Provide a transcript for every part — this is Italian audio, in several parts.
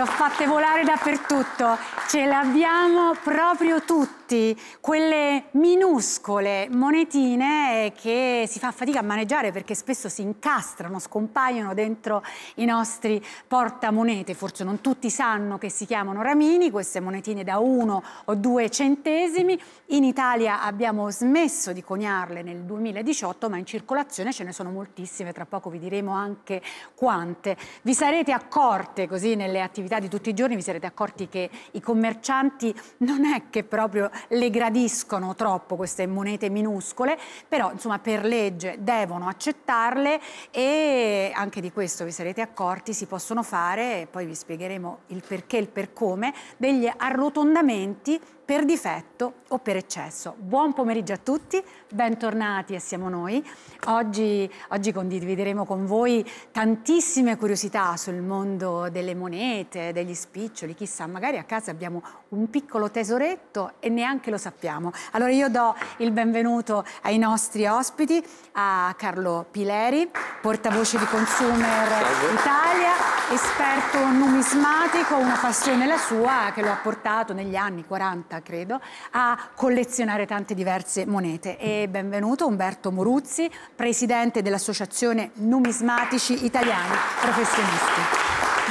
ho fatte volare dappertutto. Ce l'abbiamo proprio tutti, quelle minuscole monetine che si fa fatica a maneggiare perché spesso si incastrano, scompaiono dentro i nostri portamonete. Forse non tutti sanno che si chiamano ramini, queste monetine da uno o due centesimi. In Italia abbiamo smesso di coniarle nel 2018, ma in circolazione ce ne sono moltissime, tra poco vi diremo anche quante. Vi sarete accorte così nelle attività quotidianità di tutti i giorni vi sarete accorti che i commercianti non è che proprio le gradiscono troppo queste monete minuscole, però insomma per legge devono accettarle e anche di questo vi sarete accorti si possono fare, e poi vi spiegheremo il perché e il per come, degli arrotondamenti per difetto o per eccesso. Buon pomeriggio a tutti, bentornati e siamo noi. Oggi, oggi condivideremo con voi tantissime curiosità sul mondo delle monete, degli spiccioli, chissà, magari a casa abbiamo un piccolo tesoretto e neanche lo sappiamo. Allora io do il benvenuto ai nostri ospiti, a Carlo Pileri, portavoce di Consumer Italia, esperto numismatico, una passione la sua che lo ha portato negli anni 40 Toscana, credo, a collezionare tante diverse monete. E benvenuto Umberto Moruzzi, presidente dell'Associazione Numismatici Italiani Professionisti.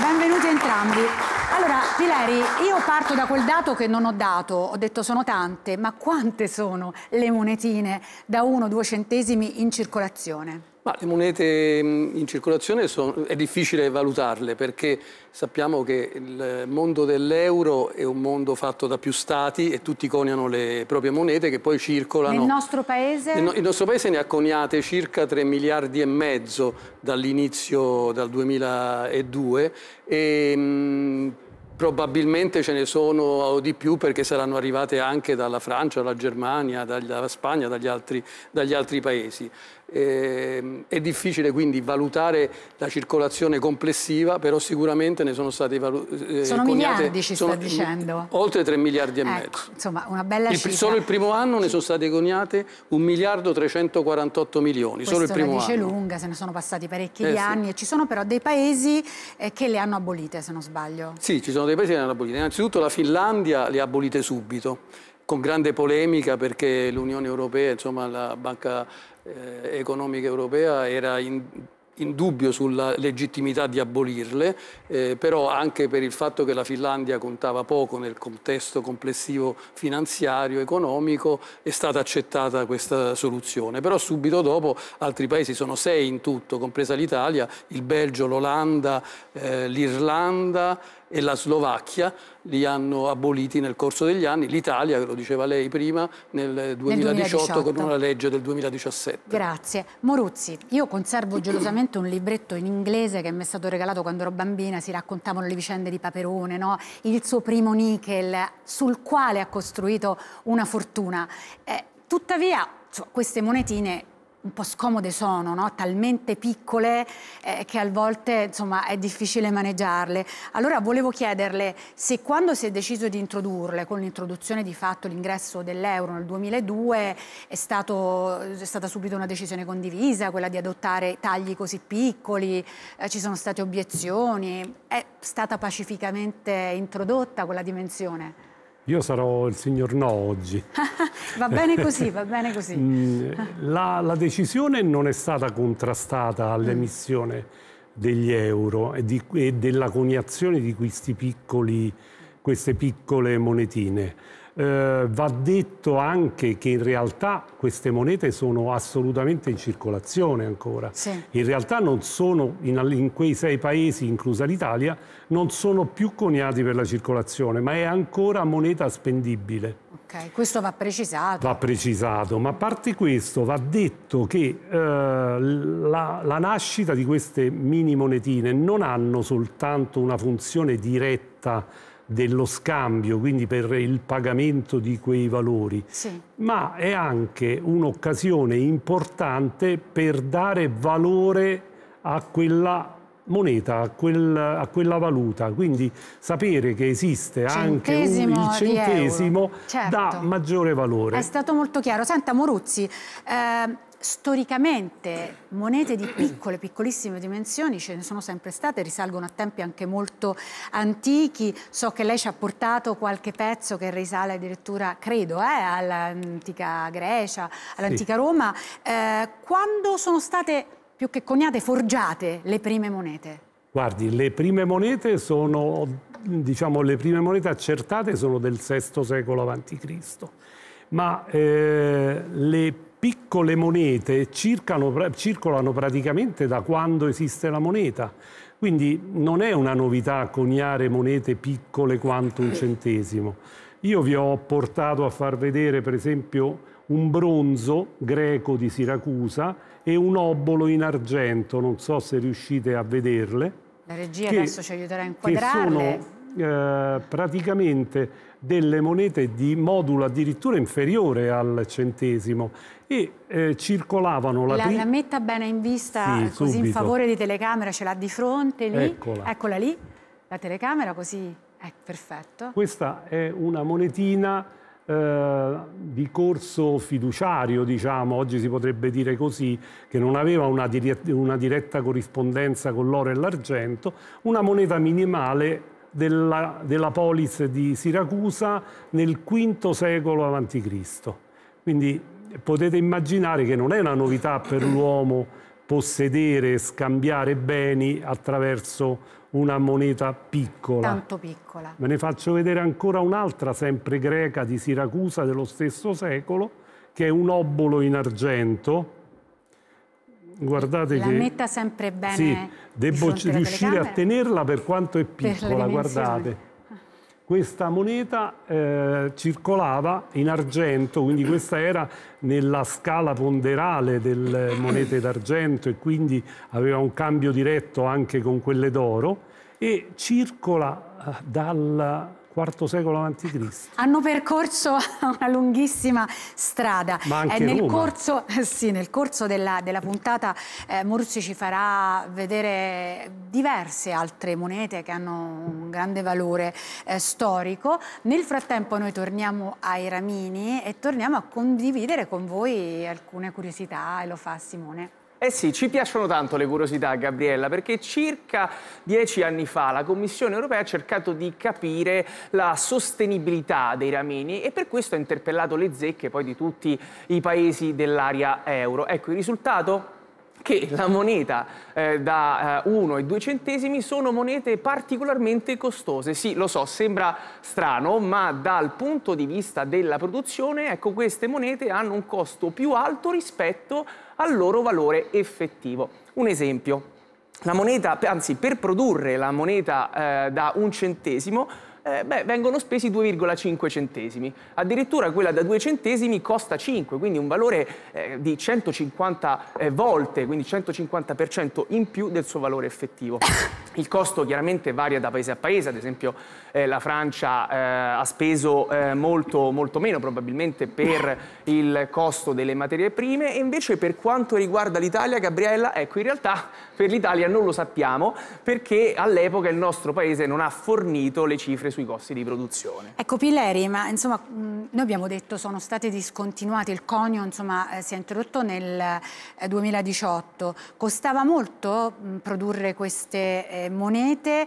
Benvenuti entrambi. Allora, Pileri, io parto da quel dato che non ho dato, ho detto sono tante, ma quante sono le monetine da 1-2 centesimi in circolazione? Ma le monete mm, in circolazione sono, è difficile valutarle perché sappiamo che il mondo dell'euro è un mondo fatto da più stati e tutti coniano le proprie monete che poi circolano. Nel nostro paese? Il, il nostro paese ne ha coniate circa 3 miliardi e mezzo dall'inizio, dal 2002 e... Mh, mm, probabilmente ce ne sono di più perché saranno arrivate anche dalla Francia, dalla Germania, dalla Spagna, dagli altri, dagli altri paesi. Eh, è difficile quindi valutare la circolazione complessiva, però sicuramente ne sono stati eh, eh, Sono coniate, miliardi, ci sono, sta dicendo. Oltre 3 miliardi e ecco, mezzo. Insomma, una bella il, cifra. Solo il primo anno ne sono state coniate 1 miliardo 348 milioni, Questo solo il primo anno. lunga, se ne sono passati parecchi eh, anni sì. e ci sono però dei paesi eh, che le hanno abolite, se non sbaglio. Sì, ci sono dei paesi che le hanno abolite. Innanzitutto la Finlandia le ha abolite subito con grande polemica perché l'Unione Europea, insomma la Banca eh, economica europea era in, in, dubbio sulla legittimità di abolirle, eh, però anche per il fatto che la Finlandia contava poco nel contesto complessivo finanziario, economico, è stata accettata questa soluzione. Però subito dopo altri paesi, sono sei in tutto, compresa l'Italia, il Belgio, l'Olanda, eh, l'Irlanda, e la Slovacchia li hanno aboliti nel corso degli anni, l'Italia, che lo diceva lei prima, nel 2018, nel 2018, con una legge del 2017. Grazie. Moruzzi, io conservo gelosamente un libretto in inglese che mi è stato regalato quando ero bambina, si raccontavano le vicende di Paperone, no? il suo primo nickel, sul quale ha costruito una fortuna. Eh, tuttavia, cioè, queste monetine un po' scomode sono, no? talmente piccole eh, che a volte insomma, è difficile maneggiarle. Allora volevo chiederle se quando si è deciso di introdurle, con l'introduzione di fatto l'ingresso dell'euro nel 2002, è, stato, è, stata subito una decisione condivisa, quella di adottare tagli così piccoli, eh, ci sono state obiezioni, è stata pacificamente introdotta quella dimensione? Io sarò il signor no oggi. va bene così, va bene così. Mm, la, la, decisione non è stata contrastata all'emissione mm. degli euro e, di, e della coniazione di piccoli, queste piccole monetine eh, va detto anche che in realtà queste monete sono assolutamente in circolazione ancora. Sì. In realtà non sono, in, in quei sei paesi, inclusa l'Italia, non sono più coniati per la circolazione, ma è ancora moneta spendibile. Okay, questo va precisato. Va precisato, ma a parte questo va detto che eh, la, la nascita di queste mini monetine non hanno soltanto una funzione diretta dello scambio, quindi per il pagamento di quei valori, sì. ma è anche un'occasione importante per dare valore a quella moneta, a, quel, a, quella valuta, quindi sapere che esiste anche un, il centesimo certo. dà maggiore valore. È stato molto chiaro. Senta Moruzzi, eh, storicamente monete di piccole, piccolissime dimensioni ce ne sono sempre state, risalgono a tempi anche molto antichi. So che lei ci ha portato qualche pezzo che risale addirittura, credo, eh, all'antica Grecia, all'antica sì. Roma. Eh, quando sono state più che coniate, forgiate le prime monete? Guardi, le prime monete sono, diciamo, le prime monete accertate sono del VI secolo a.C., ma eh, le piccole monete circano, circolano praticamente da quando esiste la moneta. Quindi non è una novità coniare monete piccole quanto un centesimo. Io vi ho portato a far vedere, per esempio, un bronzo greco di Siracusa e un obolo in argento, non so se riuscite a vederle. La regia che, adesso ci aiuterà a inquadrarle. Che sono eh, praticamente delle monete di modulo addirittura inferiore al centesimo e eh, circolavano la, la, la metta bene in vista sì, così subito. in favore di telecamera ce l'ha di fronte lì eccola. eccola lì la telecamera così è eh, perfetto questa è una monetina eh, di corso fiduciario, diciamo, oggi si potrebbe dire così, che non aveva una, diretta, una diretta corrispondenza con l'oro e l'argento, una moneta minimale della, della polis di Siracusa nel V secolo a.C. Quindi potete immaginare che non è una novità per l'uomo possedere, e scambiare beni attraverso una moneta piccola. Tanto piccola. Ve ne faccio vedere ancora un'altra, sempre greca, di Siracusa dello stesso secolo, che è un obolo in argento. Guardate La che... La metta sempre bene. Sì, devo riuscire a tenerla per quanto è piccola, guardate questa moneta eh, circolava in argento, quindi questa era nella scala ponderale delle monete d'argento e quindi aveva un cambio diretto anche con quelle d'oro e circola eh, dal IV secolo a.C. Hanno percorso una lunghissima strada. Ma eh, anche eh, nel, corso, sì, nel corso della, della puntata eh, Mursi ci farà vedere diverse altre monete che hanno un grande valore eh, storico. Nel frattempo noi torniamo ai Ramini e torniamo a condividere con voi alcune curiosità e lo fa Simone. Eh sì, ci piacciono tanto le curiosità, Gabriella, perché circa dieci anni fa la Commissione europea ha cercato di capire la sostenibilità dei ramini e per questo ha interpellato le zecche poi di tutti i paesi dell'area euro. Ecco, il risultato? che la moneta eh, da 1 eh, e 2 centesimi sono monete particolarmente costose. Sì, lo so, sembra strano, ma dal punto di vista della produzione, ecco, queste monete hanno un costo più alto rispetto al loro valore effettivo. Un esempio, la moneta, anzi, per produrre la moneta eh, da un centesimo, eh, beh, vengono spesi 2,5 centesimi. Addirittura quella da 2 centesimi costa 5, quindi un valore eh, di 150 eh, volte, quindi 150% in più del suo valore effettivo. Il costo chiaramente varia da paese a paese, ad esempio eh, la Francia eh, ha speso eh, molto, molto meno probabilmente per il costo delle materie prime e invece per quanto riguarda l'Italia, Gabriella, ecco in realtà per l'Italia non lo sappiamo perché all'epoca il nostro paese non ha fornito le cifre su sui costi di produzione. Ecco Pileri, ma insomma, noi abbiamo detto sono state discontinuate, il conio insomma, eh, si è introdotto nel 2018, eh, costava molto produrre queste eh, monete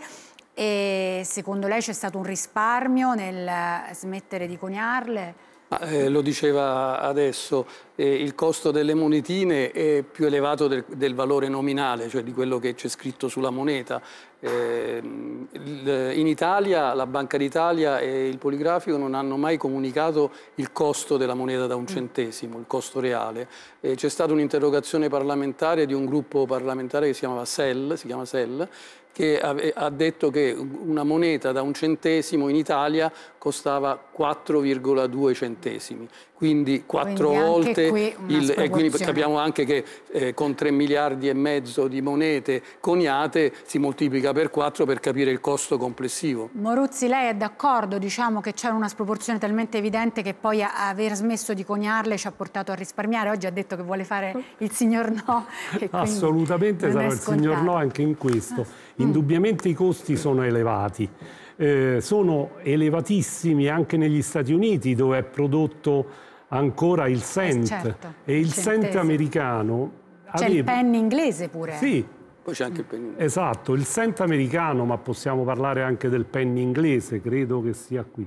e secondo lei c'è stato un risparmio nel smettere di coniarle? Eh, lo diceva adesso, eh, il costo delle monetine è più elevato del, del valore nominale, cioè di quello che c'è scritto sulla moneta. Eh, in Italia la Banca d'Italia e il Poligrafico non hanno mai comunicato il costo della moneta da un mm. centesimo, il costo reale. c'è stata un'interrogazione parlamentare di un gruppo parlamentare che si chiamava SEL, si chiama SEL che ha detto che una moneta da un centesimo in Italia costava 4,2 centesimi quindi quattro quindi volte il, e quindi capiamo anche che eh, con 3 miliardi e mezzo di monete coniate si moltiplica per 4 per capire il costo complessivo. Moruzzi, lei è d'accordo? Diciamo che c'è una sproporzione talmente evidente che poi aver smesso di coniarle ci ha portato a risparmiare. Oggi ha detto che vuole fare il signor no. Assolutamente sarà il signor no anche in questo. Ah. Indubbiamente mm. i costi sono elevati. Eh, sono elevatissimi anche negli Stati Uniti dove è prodotto ancora il cent. Eh, certo. E il Centesimo. cent americano... C'è aveva... il penny inglese pure. Sì. Poi c'è anche il penny inglese. Esatto, il cent americano, ma possiamo parlare anche del penny inglese, credo che sia qui.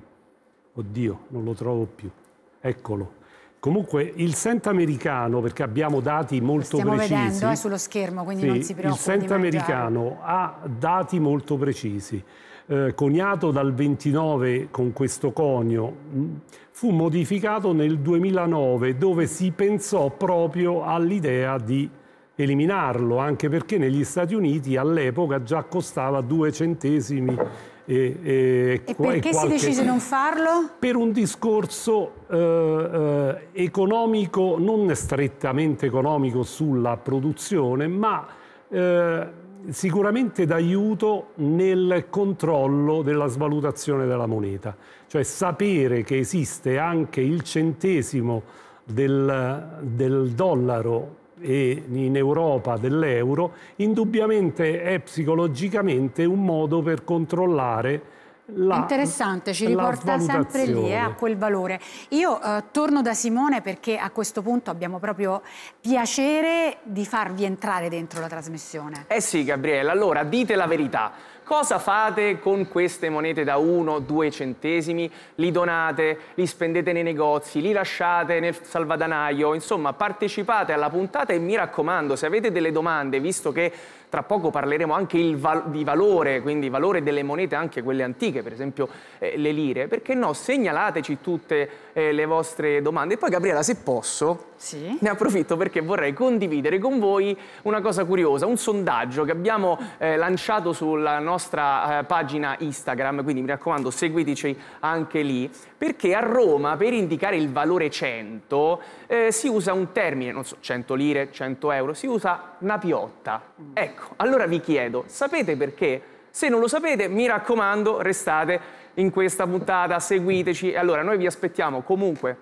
Oddio, non lo trovo più. Eccolo. Comunque il cent americano, perché abbiamo dati molto stiamo precisi... Stiamo vedendo, è eh, sullo schermo, quindi sì, non si preoccupi Il cent americano ha dati molto precisi eh, coniato dal 29 con questo conio, mm, fu modificato nel 2009 dove si pensò proprio all'idea di eliminarlo, anche perché negli Stati Uniti all'epoca già costava due centesimi e, e, e, perché qualche... si decise non farlo? Per un discorso eh, eh, economico, non strettamente economico sulla produzione, ma eh, sicuramente d'aiuto nel controllo della svalutazione della moneta, cioè sapere che esiste anche il centesimo del, del dollaro e in Europa dell'euro, indubbiamente è psicologicamente un modo per controllare la, Interessante, ci riporta sempre lì, eh, a quel valore. Io eh, torno da Simone perché a questo punto abbiamo proprio piacere di farvi entrare dentro la trasmissione. Eh sì, Gabriele, allora dite la verità. Cosa fate con queste monete da 1-2 centesimi? Li donate, li spendete nei negozi, li lasciate nel salvadanaio? Insomma, partecipate alla puntata e mi raccomando, se avete delle domande, visto che tra poco parleremo anche val di valore, quindi valore delle monete, anche quelle antiche, per esempio eh, le lire. Perché no? Segnalateci tutte eh, le vostre domande. E poi Gabriela, se posso, sì. ne approfitto perché vorrei condividere con voi una cosa curiosa, un sondaggio che abbiamo eh, lanciato sulla nostra eh, pagina Instagram, quindi mi raccomando seguiteci anche lì perché a Roma per indicare il valore 100 eh, si usa un termine, non so, 100 lire, 100 euro, si usa una piotta. Mm. Ecco, allora vi chiedo, sapete perché? Se non lo sapete, mi raccomando, restate in questa puntata, seguiteci. Allora, noi vi aspettiamo comunque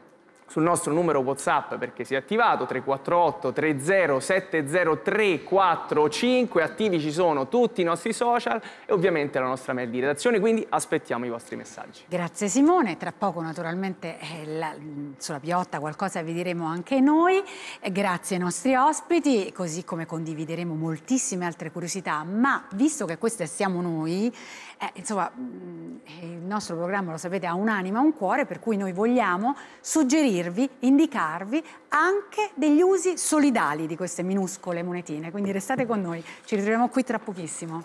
sul nostro numero WhatsApp perché si è attivato 348 30 345, attivi ci sono tutti i nostri social e ovviamente la nostra mail di redazione, quindi aspettiamo i vostri messaggi. Grazie Simone, tra poco naturalmente eh, la, sulla piotta qualcosa vi diremo anche noi, eh, grazie ai nostri ospiti, così come condivideremo moltissime altre curiosità, ma visto che questo siamo noi, eh, insomma, mm, il nostro programma, lo sapete, ha un'anima, un cuore, per cui noi vogliamo suggerirvi, indicarvi anche degli usi solidali di queste minuscole monetine. Quindi restate con noi, ci ritroviamo qui tra pochissimo.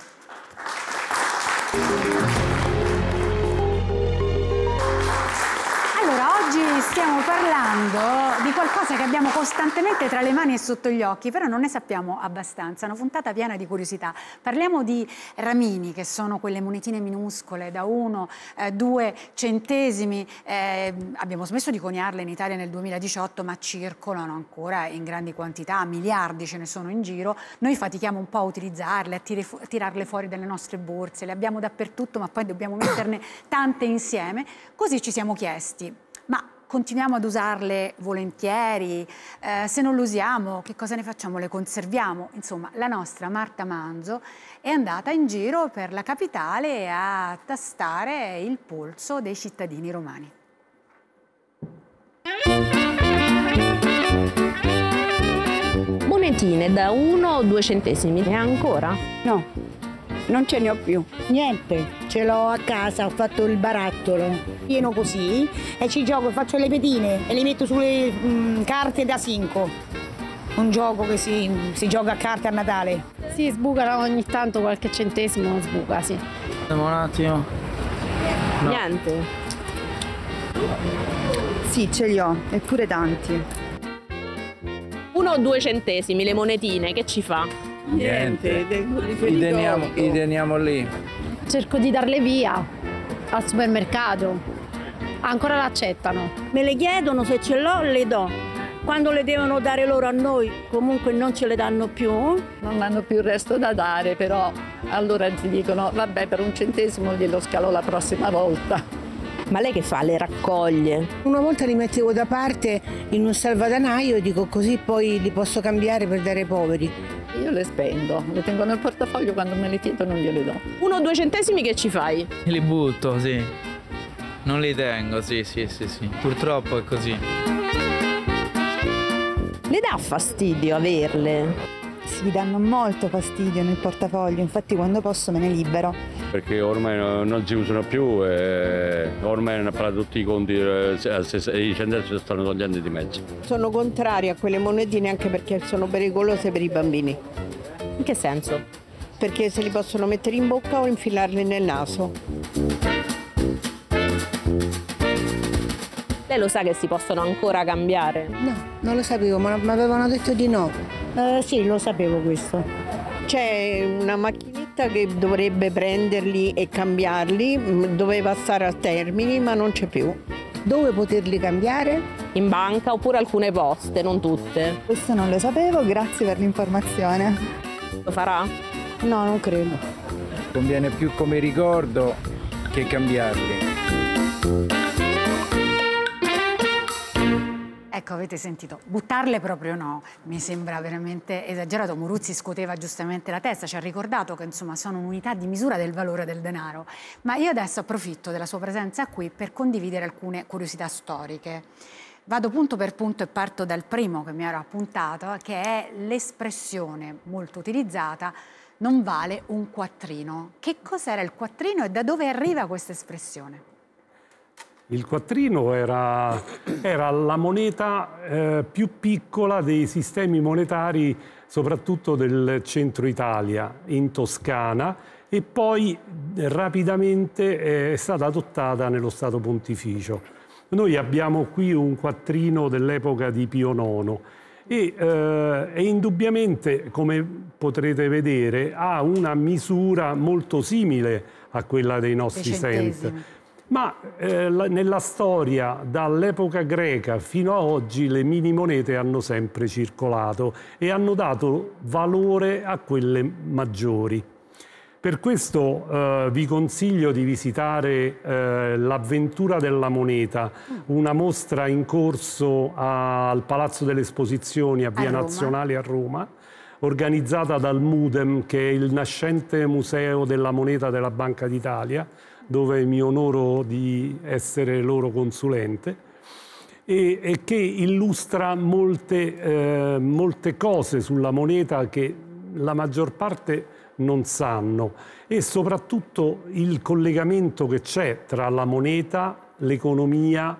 Oggi stiamo parlando di qualcosa che abbiamo costantemente tra le mani e sotto gli occhi, però non ne sappiamo abbastanza. Una puntata piena di curiosità. Parliamo di ramini, che sono quelle monetine minuscole da 1, 2 eh, centesimi. Eh, abbiamo smesso di coniarle in Italia nel 2018, ma circolano ancora in grandi quantità, miliardi ce ne sono in giro. Noi fatichiamo un po' a utilizzarle, a, fu a tirarle fuori dalle nostre borse. Le abbiamo dappertutto, ma poi dobbiamo metterne tante insieme. Così ci siamo chiesti ma continuiamo ad usarle volentieri, eh, se non le usiamo che cosa ne facciamo? Le conserviamo? Insomma, la nostra Marta Manzo è andata in giro per la capitale a tastare il polso dei cittadini romani. Monetine da 1 o 2 centesimi e ancora? No, non ce ne ho più. Niente, ce l'ho a casa, ho fatto il barattolo. Pieno così e ci gioco, faccio le pedine e le metto sulle mh, mm, carte da 5 un gioco che si, si, gioca a carte a Natale. Si sbucano ogni tanto qualche centesimo, sbuca, sì. Un attimo. No. Niente. Sì, ce li ho, eppure tanti. Uno o due centesimi le monetine, che ci fa? Niente, li teniamo, li teniamo lì. Cerco di darle via al supermercato. Ancora l'accettano. Me le chiedono se ce l'ho, le do. Quando le devono dare loro a noi, comunque non ce le danno più. Non hanno più il resto da dare, però allora ti dicono, vabbè, per un centesimo glielo scalo la prossima volta. Ma lei che fa? Le raccoglie? Una volta li mettevo da parte in un salvadanaio e dico così poi li posso cambiare per dare ai poveri. Io le spendo, le tengo nel portafoglio, quando me le chiedono gliele do. Uno o due centesimi che ci fai? Li butto, sì. Non li tengo, sì, sì, sì, sì. Purtroppo è così. Le dà fastidio averle? Sì, danno molto fastidio nel portafoglio, infatti quando posso me ne libero perché ormai non si usano più e ormai hanno pagato tutti i conti, eh, i centesimi si stanno togliendo di mezzo. Sono contraria a quelle monetine anche perché sono pericolose per i bambini. In che senso? Perché se li possono mettere in bocca o infilarli nel naso. Lei lo sa che si possono ancora cambiare? No, non lo sapevo, ma mi avevano detto di no. Eh, sì, lo sapevo questo. C'è una macchinetta certa che dovrebbe prenderli e cambiarli, mm, doveva stare a termini ma non c'è più. Dove poterli cambiare? In banca oppure alcune poste, non tutte. Questo non lo sapevo, grazie per l'informazione. Lo farà? No, non credo. Conviene più come ricordo che cambiarli. Ecco, avete sentito, buttarle proprio no, mi sembra veramente esagerato. Muruzzi scuoteva giustamente la testa, ci ha ricordato che insomma sono un'unità di misura del valore del denaro. Ma io adesso approfitto della sua presenza qui per condividere alcune curiosità storiche. Vado punto per punto e parto dal primo che mi ero appuntato, che è l'espressione molto utilizzata non vale un quattrino. Che cos'era il quattrino e da dove arriva questa espressione? Il quattrino era, era la moneta eh, più piccola dei sistemi monetari, soprattutto del centro Italia, in Toscana, e poi eh, rapidamente eh, è stata adottata nello Stato Pontificio. Noi abbiamo qui un quattrino dell'epoca di Pio IX e, eh, e, indubbiamente, come potrete vedere, ha una misura molto simile a quella dei nostri cent. Ma eh, nella storia, dall'epoca greca fino ad oggi, le mini monete hanno sempre circolato e hanno dato valore a quelle maggiori. Per questo eh, vi consiglio di visitare eh, l'avventura della moneta, una mostra in corso a, al Palazzo delle Esposizioni a Via a Nazionale a Roma, organizzata dal MUDEM, che è il nascente museo della moneta della Banca d'Italia, dove mi onoro di essere loro consulente, e, e che illustra molte, eh, molte cose sulla moneta che la maggior parte non sanno e soprattutto il collegamento che c'è tra la moneta, l'economia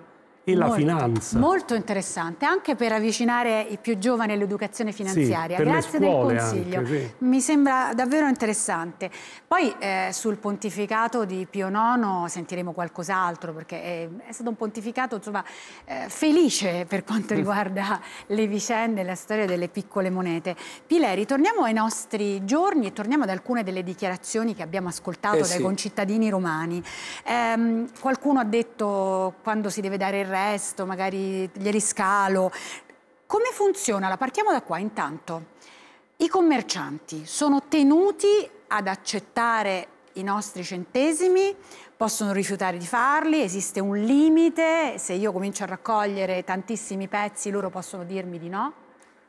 e molto, la finanza. Molto interessante, anche per avvicinare i più giovani all'educazione finanziaria. Sì, Grazie del consiglio. Anche, sì. Mi sembra davvero interessante. Poi eh, sul pontificato di Pio IX sentiremo qualcos'altro, perché è, è, stato un pontificato insomma, eh, felice per quanto riguarda le vicende, la storia delle piccole monete. Pileri, torniamo ai nostri giorni e torniamo ad alcune delle dichiarazioni che abbiamo ascoltato eh, dai sì. concittadini romani. Ehm, qualcuno ha detto quando si deve dare il re presto, magari glieli scalo. Come funziona? La partiamo da qua intanto. I commercianti sono tenuti ad accettare i nostri centesimi, possono rifiutare di farli, esiste un limite, se io comincio a raccogliere tantissimi pezzi loro possono dirmi di no?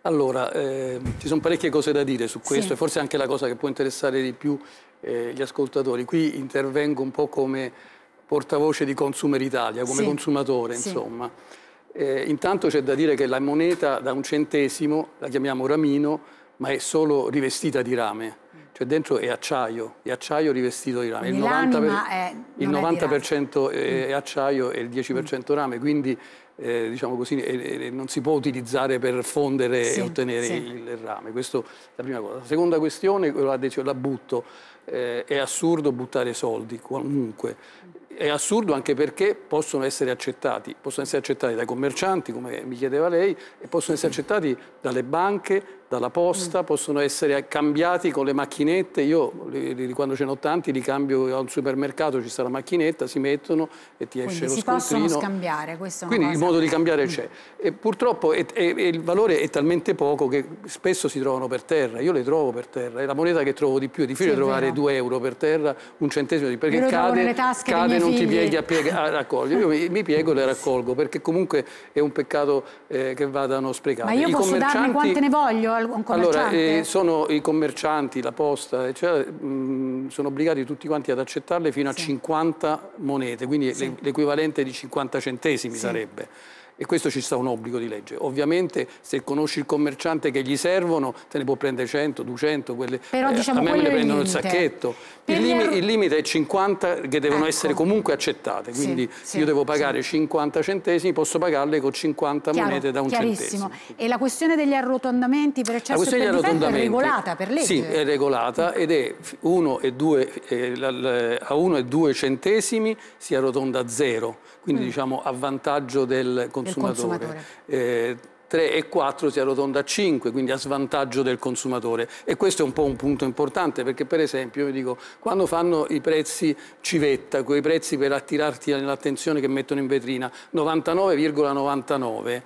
Allora, eh, ci sono parecchie cose da dire su questo sì. e forse anche la cosa che può interessare di più eh, gli ascoltatori. Qui intervengo un po' come portavoce di Consumer Italia, come sì. consumatore, sì. Eh, intanto c'è da dire che la moneta da un centesimo, la chiamiamo ramino, ma è solo rivestita di rame. Cioè dentro è acciaio, è acciaio rivestito di rame. Il 90%, è, il 90 è, mm. è, acciaio e il 10% rame, quindi eh, diciamo così, eh, eh, non si può utilizzare per fondere sì, e ottenere sì. il, il, rame. Questa è la prima cosa. La seconda questione, la butto eh, è assurdo buttare soldi comunque. È assurdo anche perché possono essere accettati, possono essere accettati dai commercianti, come mi chiedeva lei, e possono essere accettati dalle banche, dalla posta, mm. possono essere cambiati con le macchinette. Io li, li, quando ce n'ho tanti li cambio al supermercato, ci sta la macchinetta, si mettono e ti esce Quindi lo scontrino. Quindi si possono scambiare, questo è Quindi cosa... il modo di cambiare mm. c'è. E purtroppo è, è, è il valore è talmente poco che spesso si trovano per terra, io le trovo per terra, è la moneta che trovo di più, è difficile sì, trovare 2 due euro per terra, un centesimo, di perché cade, cade non figlie. ti pieghi a, piega, a raccogliere. Io mi, mi, piego e le raccolgo, perché comunque è un peccato eh, che vadano sprecate. Ma io I posso darne quante ne voglio a un commerciante? Allora, eh, sono i commercianti, la posta, eccetera, mh, mm, sono obbligati tutti quanti ad accettarle fino a sì. 50 monete, quindi sì. l'equivalente di 50 centesimi sì. sarebbe. E questo ci sta un obbligo di legge. Ovviamente se conosci il commerciante che gli servono, te ne può prendere 100, 200, quelle, Però, eh, diciamo, a me me ne prendono il sacchetto. Il, lim ero... il, limite è 50 che devono ecco. essere comunque accettate, quindi sì, sì, io devo pagare sì. 50 centesimi, posso pagarle con 50 Chiaro, monete da un centesimo. E la questione degli arrotondamenti per eccesso per difetto è regolata per legge? Sì, è regolata ed è 1 e 2, eh, a 1 e 2 centesimi si arrotonda a 0, quindi mm. diciamo a vantaggio del consumatore. Del consumatore. Eh, 3 e 4 si arrotonda a 5, quindi a svantaggio del consumatore. E questo è un po' un punto importante perché per esempio, io dico, quando fanno i prezzi civetta, quei prezzi per attirarti l'attenzione che mettono in vetrina, 99,99, ,99,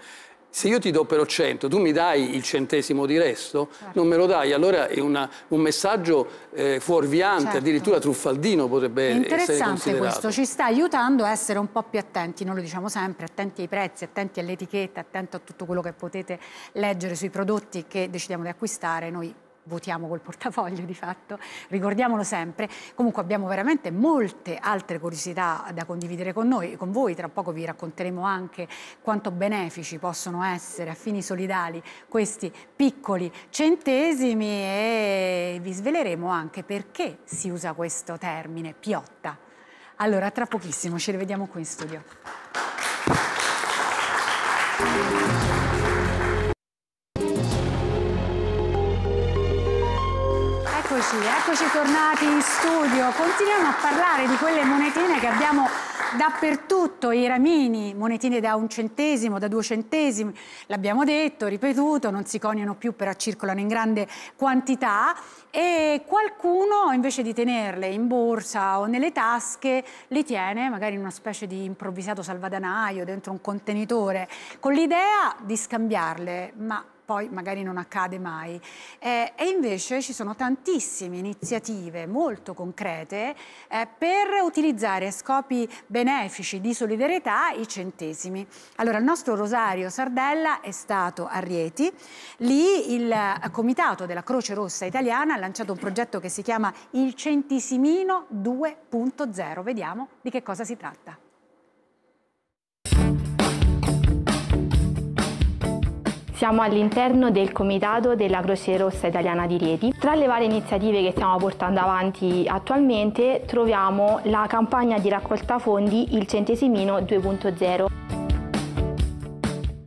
se io ti do però 100, tu mi dai il centesimo di resto? Certo. Non me lo dai, allora è una, un messaggio eh, fuorviante, certo. addirittura truffaldino potrebbe essere Interessante questo, ci sta aiutando a essere un po' più attenti, noi lo diciamo sempre, attenti ai prezzi, attenti all'etichetta, attenti a tutto quello che potete leggere sui prodotti che decidiamo di acquistare, noi votiamo col portafoglio di fatto, ricordiamolo sempre. Comunque abbiamo veramente molte altre curiosità da condividere con noi, con voi, tra poco vi racconteremo anche quanto benefici possono essere a fini solidali questi piccoli centesimi e vi sveleremo anche perché si usa questo termine, piotta. Allora, tra pochissimo, ci rivediamo qui in studio. Eccoci, eccoci tornati in studio. Continuiamo a parlare di quelle monetine che abbiamo dappertutto, i ramini, monetine da un centesimo, da due centesimi, l'abbiamo detto, ripetuto, non si coniano più però circolano in grande quantità e qualcuno invece di tenerle in borsa o nelle tasche le tiene magari in una specie di improvvisato salvadanaio dentro un contenitore con l'idea di scambiarle, ma poi magari non accade mai. Eh, e invece ci sono tantissime iniziative molto concrete eh, per utilizzare a scopi benefici di solidarietà i centesimi. Allora, il nostro Rosario Sardella è stato a Rieti, lì il eh, comitato della Croce Rossa Italiana ha lanciato un progetto che si chiama Il Centisimino 2.0. Vediamo di che cosa si tratta. Siamo all'interno del comitato della Croce Rossa Italiana di Rieti. Tra le varie iniziative che stiamo portando avanti attualmente troviamo la campagna di raccolta fondi Il Centesimino 2.0.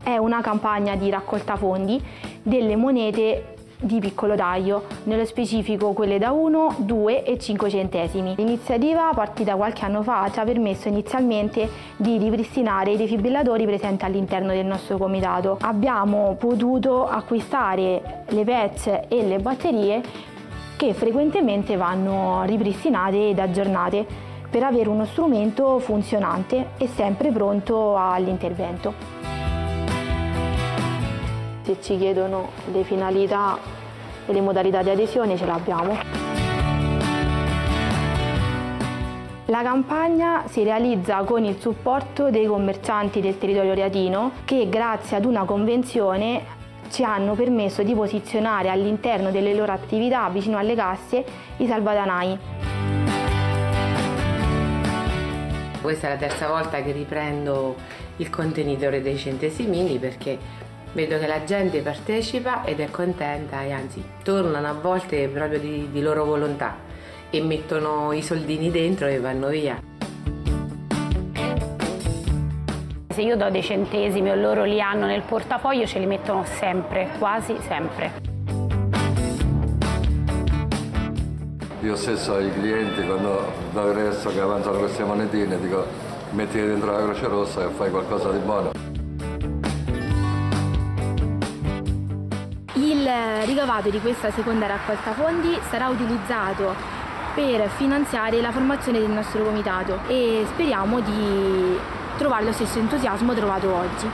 È una campagna di raccolta fondi delle monete di piccolo taglio, nello specifico quelle da 1, 2 e 5 centesimi. L'iniziativa, partita qualche anno fa, ci ha permesso inizialmente di ripristinare i defibrillatori presenti all'interno del nostro comitato. Abbiamo potuto acquistare le patch e le batterie che frequentemente vanno ripristinate ed aggiornate per avere uno strumento funzionante e sempre pronto all'intervento. Se ci chiedono le finalità e le modalità di adesione ce l'abbiamo. La campagna si realizza con il supporto dei commercianti del territorio reatino che grazie ad una convenzione ci hanno permesso di posizionare all'interno delle loro attività vicino alle casse i salvadanai. Questa è la terza volta che riprendo il contenitore dei centesimini perché Vedo che la gente partecipa ed è contenta e anzi tornano a volte proprio di, di loro volontà e mettono i soldini dentro e vanno via. Se io do dei centesimi o loro li hanno nel portafoglio ce li mettono sempre, quasi sempre. Io stesso ai clienti quando do resto che avanzano queste monetine dico mettili dentro la Croce Rossa e fai qualcosa di buono. ricavato di questa seconda raccolta fondi sarà utilizzato per finanziare la formazione del nostro comitato e speriamo di trovare lo stesso entusiasmo trovato oggi.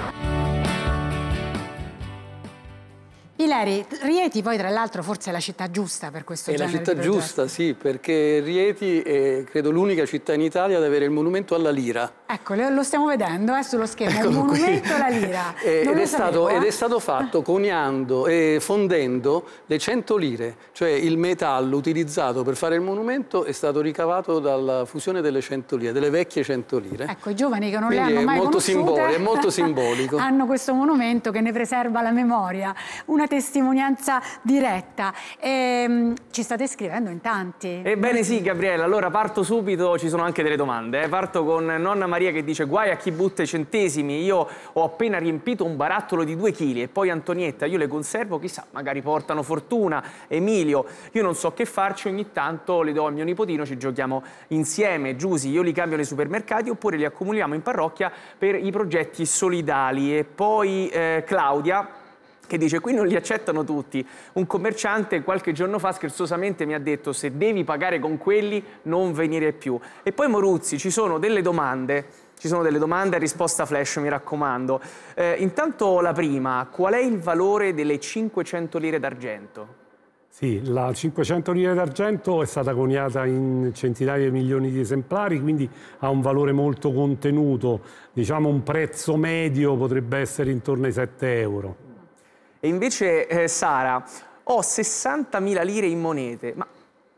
Ileri, Rieti poi tra l'altro forse è la città giusta per questo è È la città giusta, sì, perché Rieti è credo l'unica città in Italia ad avere il monumento alla lira. Ecco, lo stiamo vedendo eh, sullo schermo, Eccolo un monumento qui. alla lira. eh, ed, è stato, ed, è stato, fatto coniando e fondendo le 100 lire, cioè il metallo utilizzato per fare il monumento è stato ricavato dalla fusione delle 100 lire, delle vecchie 100 lire. Ecco, i giovani che non Quindi le hanno mai molto simbolico, È molto simbolico. hanno questo monumento che ne preserva la memoria, una testimonianza diretta. E, ehm, ci state scrivendo in tanti. Ebbene sì, Gabriella, allora parto subito, ci sono anche delle domande. Eh. Parto con nonna Maria Maria che dice guai a chi butta i centesimi, io ho appena riempito un barattolo di due chili e poi Antonietta, io le conservo, chissà, magari portano fortuna, Emilio, io non so che farci, ogni tanto le do al mio nipotino, ci giochiamo insieme, Giusi, io li cambio nei supermercati oppure li accumuliamo in parrocchia per i progetti solidali e poi eh, Claudia che dice qui non li accettano tutti. Un commerciante qualche giorno fa scherzosamente mi ha detto se devi pagare con quelli non venire più. E poi Moruzzi, ci sono delle domande, ci sono delle domande a risposta flash mi raccomando. Eh, intanto la prima, qual è il valore delle 500 lire d'argento? Sì, la 500 lire d'argento è stata coniata in centinaia di milioni di esemplari, quindi ha un valore molto contenuto, diciamo un prezzo medio potrebbe essere intorno ai 7 euro. E invece eh, Sara, ho 60.000 lire in monete, ma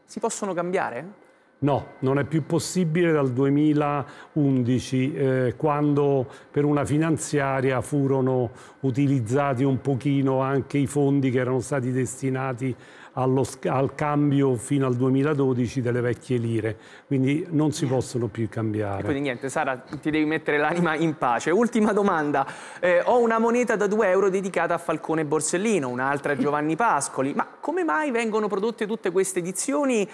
si possono cambiare? No, non è più possibile dal 2011, eh, quando per una finanziaria furono utilizzati un pochino anche i fondi che erano stati destinati allo, al cambio fino al 2012 delle vecchie lire, quindi non si possono più cambiare. E quindi niente, Sara, ti devi mettere l'anima in pace. Ultima domanda, eh, ho una moneta da 2 euro dedicata a Falcone Borsellino, un'altra a Giovanni Pascoli, ma come mai vengono prodotte tutte queste edizioni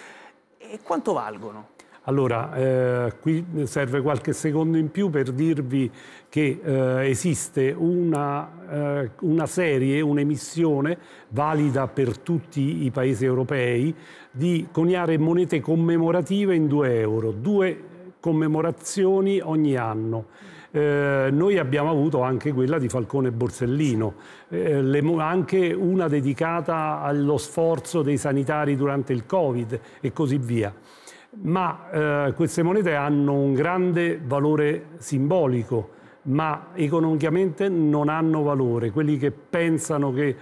e quanto valgono? Allora, eh, qui serve qualche secondo in più per dirvi che eh, esiste una, eh, una serie, un'emissione valida per tutti i paesi europei di coniare monete commemorative in 2 euro, due commemorazioni ogni anno. Eh, noi abbiamo avuto anche quella di Falcone Borsellino, eh, le, anche una dedicata allo sforzo dei sanitari durante il Covid e così via ma eh, queste monete hanno un grande valore simbolico, ma economicamente non hanno valore. Quelli che pensano che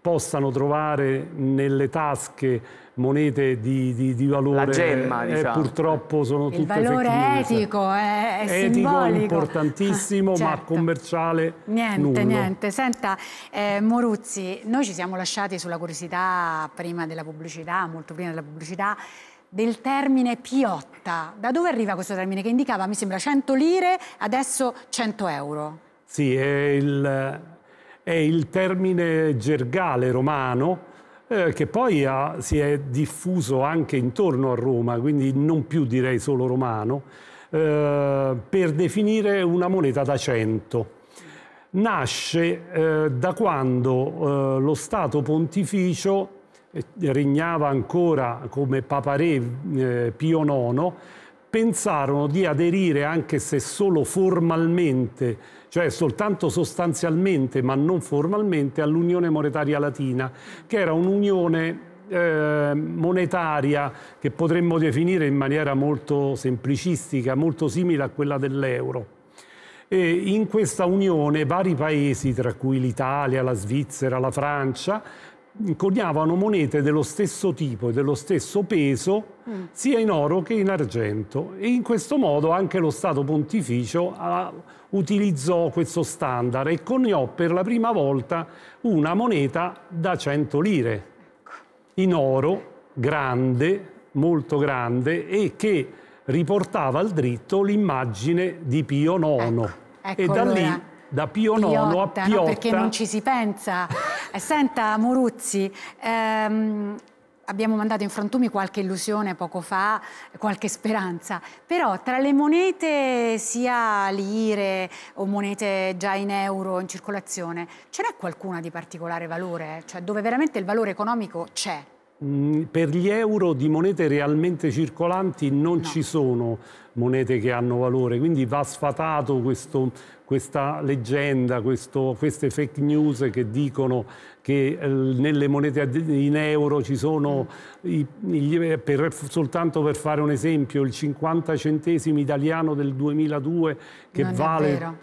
possano trovare nelle tasche monete di, di, di valore. La gemma, eh, diciamo. eh, purtroppo sono tutte Il valore etico, è, è etico simbolico. importantissimo, ah, certo. ma commerciale Niente, nullo. niente. Senta, eh, Moruzzi, noi ci siamo lasciati sulla curiosità prima della pubblicità, molto prima della pubblicità, del termine piotta. Da dove arriva questo termine che indicava, mi sembra, 100 lire, adesso 100 euro? Sì, è il, è il termine gergale romano eh, che poi ha, si è diffuso anche intorno a Roma, quindi non più direi solo romano, eh, per definire una moneta da 100. Nasce eh, da quando eh, lo Stato pontificio regnava ancora come paparé eh, Pio IX, pensarono di aderire anche se solo formalmente, cioè soltanto sostanzialmente ma non formalmente, all'Unione Monetaria Latina, che era un'unione eh, monetaria che potremmo definire in maniera molto semplicistica, molto simile a quella dell'euro. E in questa unione vari paesi, tra cui l'Italia, la Svizzera, la Francia, coniavano monete dello stesso tipo e dello stesso peso mm. sia in oro che in argento e in questo modo anche lo Stato pontificio ah, utilizzò questo standard e coniò per la prima volta una moneta da 100 lire ecco. in oro grande, molto grande e che riportava al dritto l'immagine di Pio IX ecco, ecco e da allora. lì da Pio IX a Piotta. No, perché non ci si pensa. Eh, senta, Moruzzi, ehm, abbiamo mandato in frantumi qualche illusione poco fa, qualche speranza, però tra le monete sia lire o monete già in euro in circolazione, ce n'è qualcuna di particolare valore? Cioè dove veramente il valore economico c'è? Mm, per gli euro di monete realmente circolanti non no. ci sono monete che hanno valore, quindi va sfatato questo, questa leggenda, questo, queste fake news che dicono che eh, nelle monete in euro ci sono, mm. i, i, eh, per, soltanto per fare un esempio, il 50 centesimo italiano del 2002 che non vale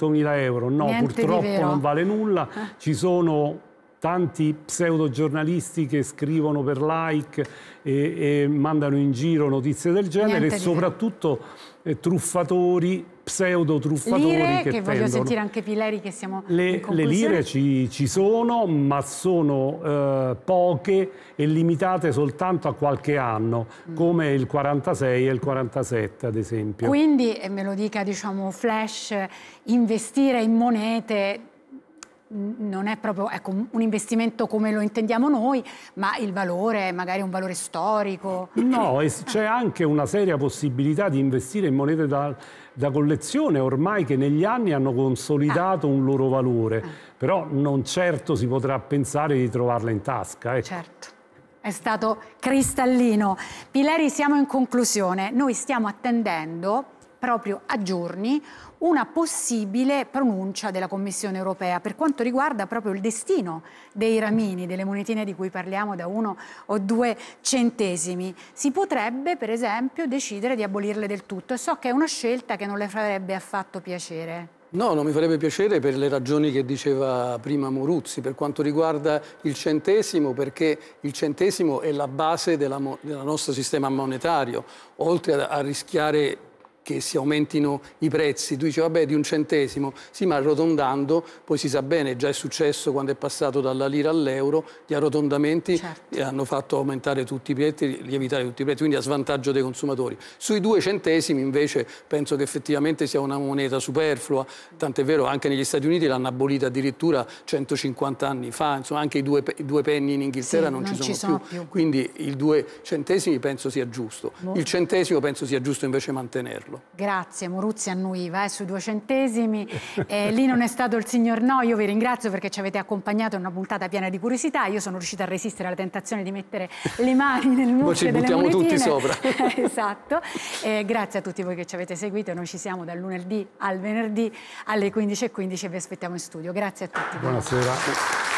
mila euro. No, Niente purtroppo non vale nulla, eh. ci sono tanti pseudogiornalisti che scrivono per like e, e, mandano in giro notizie del genere Niente e soprattutto eh, truffatori pseudo truffatori lire, che, che voglio sentire anche Pileri che siamo le, le lire ci, ci, sono ma sono eh, poche e limitate soltanto a qualche anno mm. come il 46 e il 47 ad esempio quindi e me lo dica diciamo flash investire in monete non è proprio ecco, un investimento come lo intendiamo noi, ma il valore è magari un valore storico. No, c'è anche una seria possibilità di investire in monete da, da collezione ormai che negli anni hanno consolidato ah. un loro valore, ah. però non certo si potrà pensare di trovarla in tasca. Ecco. Certo. È stato cristallino. Pileri, siamo in conclusione. Noi stiamo attendendo proprio a giorni una possibile pronuncia della Commissione europea per quanto riguarda proprio il destino dei ramini, delle monetine di cui parliamo da uno o due centesimi. Si potrebbe, per esempio, decidere di abolirle del tutto e so che è una scelta che non le farebbe affatto piacere. No, non mi farebbe piacere per le ragioni che diceva prima Moruzzi, per quanto riguarda il centesimo, perché il centesimo è la base della, del nostro sistema monetario, oltre a, a rischiare che si aumentino i prezzi. Tu dici, vabbè, di un centesimo. Sì, ma arrotondando, poi si sa bene, già è successo quando è passato dalla lira all'euro, gli arrotondamenti certo. hanno fatto aumentare tutti i prezzi, lievitare tutti i prezzi, quindi a svantaggio dei consumatori. Sui due centesimi, invece, penso che effettivamente sia una moneta superflua, tant'è vero, anche negli Stati Uniti l'hanno abolita addirittura 150 anni fa, insomma, anche i due, i due penny in Inghilterra sì, non, non, ci, ci sono, sono più. più. Quindi i due centesimi penso sia giusto. Boh. Il centesimo penso sia giusto invece mantenerlo farlo. Grazie, Moruzzi annuiva eh, sui due centesimi, eh, lì non è stato il signor no, io vi ringrazio perché ci avete accompagnato in una puntata piena di curiosità, io sono riuscita a resistere alla tentazione di mettere le mani nel muro. mucchio no, delle monetine. tutti sopra. esatto, eh, grazie a tutti voi che ci avete seguito, noi ci siamo dal lunedì al venerdì alle 15.15 e vi aspettiamo in studio, grazie a tutti. Buonasera.